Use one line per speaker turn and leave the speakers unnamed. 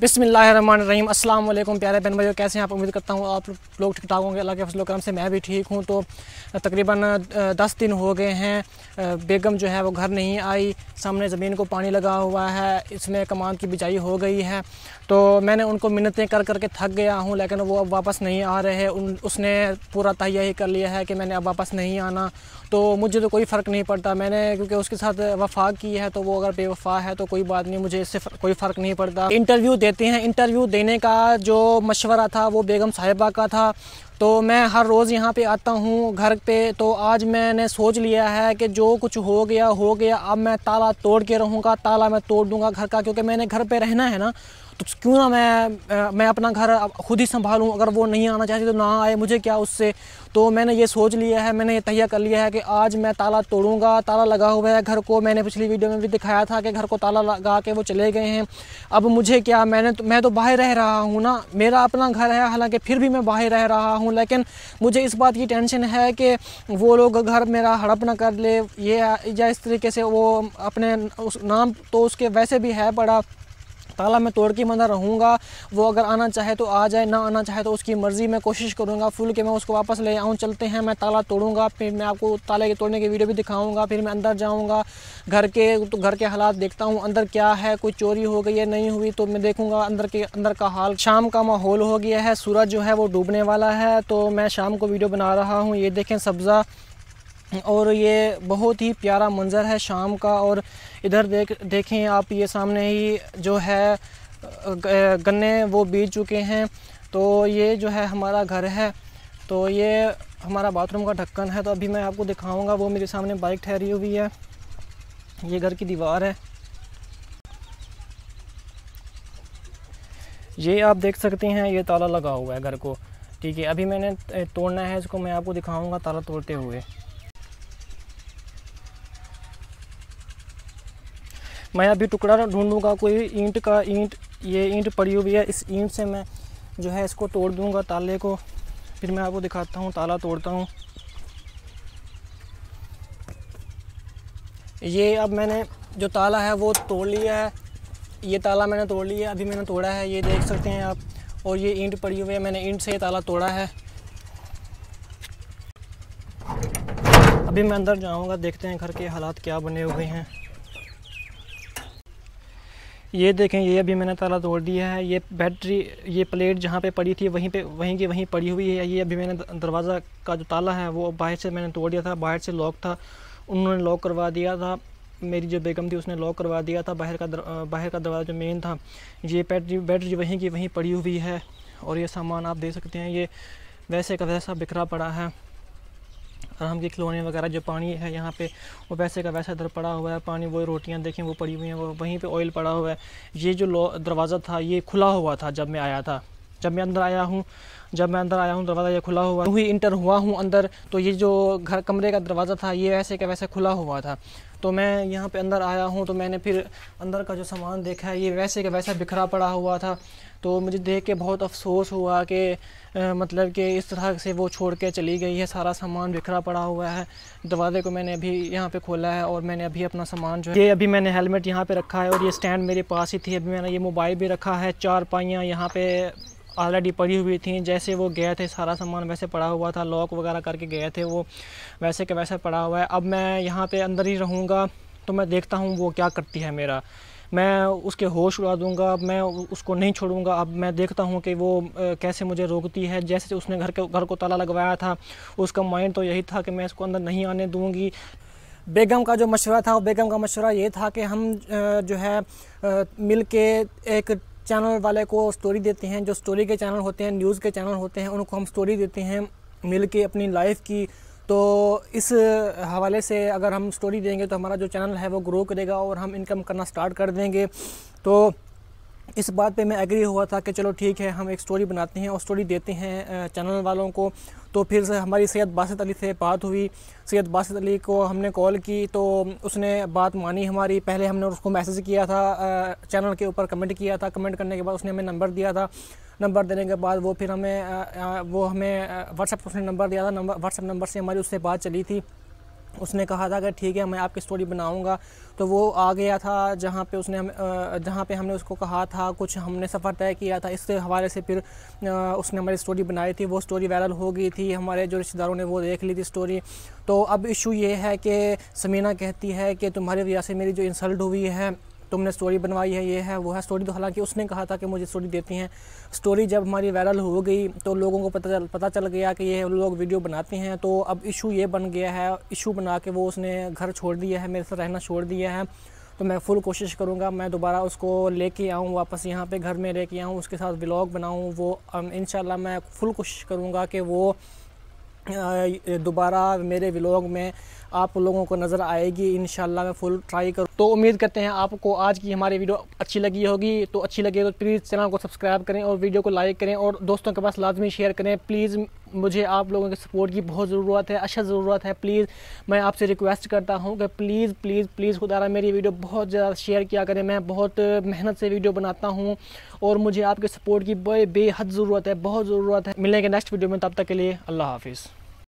बिसमीम अस्सलाम वालेकुम प्यारे बहन भाइयों कैसे हैं आप उम्मीद करता हूँ आप लोग ठीक ठाक होंगे अल्लाह के फसल करम से मैं भी ठीक हूँ तो तकरीबन दस दिन हो गए हैं बेगम जो है वो घर नहीं आई सामने ज़मीन को पानी लगा हुआ है इसमें कमान की बिजाई हो गई है तो मैंने उनको मिन्नतें कर करके थक गया हूँ लेकिन वो अब वापस नहीं आ रहे उन उसने पूरा तहिया ही कर लिया है कि मैंने अब वापस नहीं आना तो मुझे तो कोई फ़र्क नहीं पड़ता मैंने क्योंकि उसके साथ वफा की है तो वो अगर बेवफा है तो कोई बात नहीं मुझे इससे कोई फ़र्क नहीं पड़ता इंटरव्यू देते हैं इंटरव्यू देने का जो मशवरा था वो बेगम साहिबा का था तो मैं हर रोज़ यहाँ पे आता हूँ घर पे तो आज मैंने सोच लिया है कि जो कुछ हो गया हो गया अब मैं ताला तोड़ के रहूँगा ताला मैं तोड़ दूँगा घर का क्योंकि मैंने घर पे रहना है ना तो क्यों ना मैं मैं अपना घर खुद ही संभालूँ अगर वो नहीं आना चाहती तो ना आए मुझे क्या उससे तो मैंने ये सोच लिया है मैंने ये तैयार कर लिया है कि आज मैं ताला तोड़ूंगा ताला लगा हुआ है घर को मैंने पिछली वीडियो में भी दिखाया था कि घर को ताला लगा के वो चले गए हैं अब मुझे क्या मैंने तो मैं तो बाहर रह रहा हूँ ना मेरा अपना घर है हालांकि फिर भी मैं बाहर रह रहा हूँ लेकिन मुझे इस बात की टेंशन है कि वो लोग घर मेरा हड़प ना कर ले ये या इस तरीके से वो अपने उस नाम तो उसके वैसे भी है बड़ा ताला मैं तोड़ के मना रहूँगा वो अगर आना चाहे तो आ जाए ना आना चाहे तो उसकी मर्ज़ी मैं कोशिश करूँगा फुल के मैं उसको वापस ले आऊँ चलते हैं मैं ताला तोड़ूँगा फिर मैं आपको ताले के तोड़ने की वीडियो भी दिखाऊँगा फिर मैं अंदर जाऊँगा घर के तो घर के हालात देखता हूँ अंदर क्या है कोई चोरी हो गई है नहीं हुई तो मैं देखूँगा अंदर के अंदर का हाल शाम का माहौल हो गया है सूरज जो है वो डूबने वाला है तो मैं शाम को वीडियो बना रहा हूँ ये देखें सब्ज़ा और ये बहुत ही प्यारा मंज़र है शाम का और इधर देख देखें आप ये सामने ही जो है गन्ने वो बीज चुके हैं तो ये जो है हमारा घर है तो ये हमारा बाथरूम का ढक्कन है तो अभी मैं आपको दिखाऊंगा वो मेरे सामने बाइक ठहरी हुई है ये घर की दीवार है ये आप देख सकते हैं ये ताला लगा हुआ है घर को ठीक है अभी मैंने तोड़ना है इसको मैं आपको दिखाऊंगा ताला तोड़ते हुए मैं अभी टुकड़ा ढूंढूंगा कोई ईंट का ईंट ये ईंट पड़ी हुई है इस ईंट से मैं जो है इसको तोड़ दूंगा ताले को फिर मैं आपको दिखाता हूँ ताला तोड़ता हूँ ये अब मैंने जो ताला है वो तोड़ लिया है ये ताला मैंने तोड़ लिया अभी मैंने तोड़ा है ये देख सकते हैं आप और ये ईंट पड़ी हुई है मैंने ईंट से ये ताला तोड़ा है अभी मैं अंदर जाऊंगा देखते हैं घर के हालात क्या बने हुए हैं ये देखें ये अभी मैंने ताला तोड़ दिया है ये बैटरी ये प्लेट जहाँ पे पड़ी थी वहीं पे वहीं की वहीं पड़ी हुई है ये अभी मैंने दरवाज़ा का जो ताला है वो बाहर से मैंने तोड़ दिया था बाहर से लॉक था उन्होंने लॉक करवा दिया था मेरी जो बेगम थी उसने लॉक करवा दिया था बाहर का बाहर का दरवाज़ा जो मेन था ये बैटरी बैटरी वहीं की वहीं पड़ी हुई है और ये सामान आप देख सकते हैं ये वैसे का वैसा बिखरा पड़ा है आराम के खिलौने वगैरह जो पानी है यहाँ पे वो वैसे का वैसा इधर पड़ा हुआ है पानी वो रोटियाँ देखें वो पड़ी हुई हैं वो वहीं पे ऑयल पड़ा हुआ है ये जो दरवाज़ा था ये खुला हुआ था जब मैं आया था जब मैं अंदर आया हूँ जब मैं अंदर आया हूँ दरवाज़ा ये खुला हुआ हुई इंटर हुआ हूँ अंदर तो ये जो घर कमरे का दरवाज़ा था ये वैसे का वैसे खुला हुआ था तो मैं यहाँ पे अंदर आया हूँ तो मैंने फिर अंदर का जो सामान देखा है ये वैसे का वैसा बिखरा पड़ा हुआ था तो मुझे देख के बहुत अफसोस हुआ कि मतलब कि इस तरह से वो छोड़ के चली गई है सारा सामान बिखरा पड़ा हुआ है दरवाजे को मैंने अभी यहाँ पे खोला है और मैंने अभी अपना सामान जो है ये अभी मैंने हेलमेट यहाँ पे रखा है और ये स्टैंड मेरे पास ही थी अभी मैंने ये मोबाइल भी रखा है चार पाइयाँ यहाँ पे ऑलरेडी पड़ी हुई थी जैसे वो गए थे सारा सामान वैसे पड़ा हुआ था लॉक वगैरह करके गए थे वो वैसे के वैसे पड़ा हुआ है अब मैं यहाँ पर अंदर ही रहूँगा तो मैं देखता हूँ वो क्या करती है मेरा मैं उसके होश उड़ा दूँगा अब मैं उसको नहीं छोड़ूंगा अब मैं देखता हूँ कि वो कैसे मुझे रोकती है जैसे उसने घर के घर को ताला लगवाया था उसका माइंड तो यही था कि मैं इसको अंदर नहीं आने दूँगी बेगम का जो मशवरा था बेगम का मशवरा ये था कि हम जो है मिल के एक चैनल वाले को स्टोरी देते हैं जो स्टोरी के चैनल होते हैं न्यूज़ के चैनल होते हैं उनको हम स्टोरी देते हैं मिल के अपनी लाइफ की तो इस हवाले से अगर हम स्टोरी देंगे तो हमारा जो चैनल है वो ग्रो करेगा और हम इनकम करना स्टार्ट कर देंगे तो इस बात पे मैं एग्री हुआ था कि चलो ठीक है हम एक स्टोरी बनाते हैं और स्टोरी देते हैं चैनल वालों को तो फिर से हमारी सैयद बासत अली से बात हुई सैयद बासत अली को हमने कॉल की तो उसने बात मानी हमारी पहले हमने उसको मैसेज किया था चैनल के ऊपर कमेंट किया था कमेंट करने के बाद उसने हमें नंबर दिया था नंबर देने के बाद वो फिर हमें वो हमें व्हाट्सएप पर उसने नंबर दिया था नंबर व्हाट्सएप नंबर से हमारी उससे बात चली थी उसने कहा था अगर ठीक है मैं आपकी स्टोरी बनाऊंगा तो वो आ गया था जहाँ पे उसने हम जहाँ पे हमने उसको कहा था कुछ हमने सफ़र तय किया था इस हवाले से फिर उसने हमारी स्टोरी बनाई थी वो स्टोरी वायरल हो गई थी हमारे जो रिश्तेदारों ने वो देख ली थी स्टोरी तो अब इशू ये है कि समीना कहती है कि तुम्हारी वजह से मेरी जो इंसल्ट हुई है तुमने स्टोरी बनवाई है ये है वो है स्टोरी तो हालांकि उसने कहा था कि मुझे स्टोरी देती हैं स्टोरी जब हमारी वायरल हो गई तो लोगों को पता चल पता चल गया कि ये लोग वीडियो बनाते हैं तो अब इशू ये बन गया है इशू बना के वो उसने घर छोड़ दिया है मेरे साथ रहना छोड़ दिया है तो मैं फुल कोशिश करूँगा मैं दोबारा उसको लेके आऊँ वापस यहाँ पर घर में कर आऊँ उसके साथ ब्लॉग बनाऊँ वो इन मैं फुल कोशिश करूँगा कि वो दोबारा मेरे व्लॉग में आप लोगों को नज़र आएगी इन मैं फुल ट्राई करूँ तो उम्मीद करते हैं आपको आज की हमारी वीडियो अच्छी लगी होगी तो अच्छी लगी तो प्लीज़ चैनल को सब्सक्राइब करें और वीडियो को लाइक करें और दोस्तों के पास लाजमी शेयर करें प्लीज़ मुझे आप लोगों के सपोर्ट की बहुत ज़रूरत है अच्छा ज़रूरत है प्लीज़ मैं आपसे रिक्वेस्ट करता हूँ कि प्लीज़ प्लीज़ प्लीज़ खुदारा मेरी वीडियो बहुत ज़्यादा शेयर किया करें मैं बहुत मेहनत से वीडियो बनाता हूँ और मुझे आपके सपोर्ट की बेहद ज़रूरत है बहुत ज़रूरत है मिलने के नेक्स्ट वीडियो में तब तक के लिए अल्लाह हाफिज़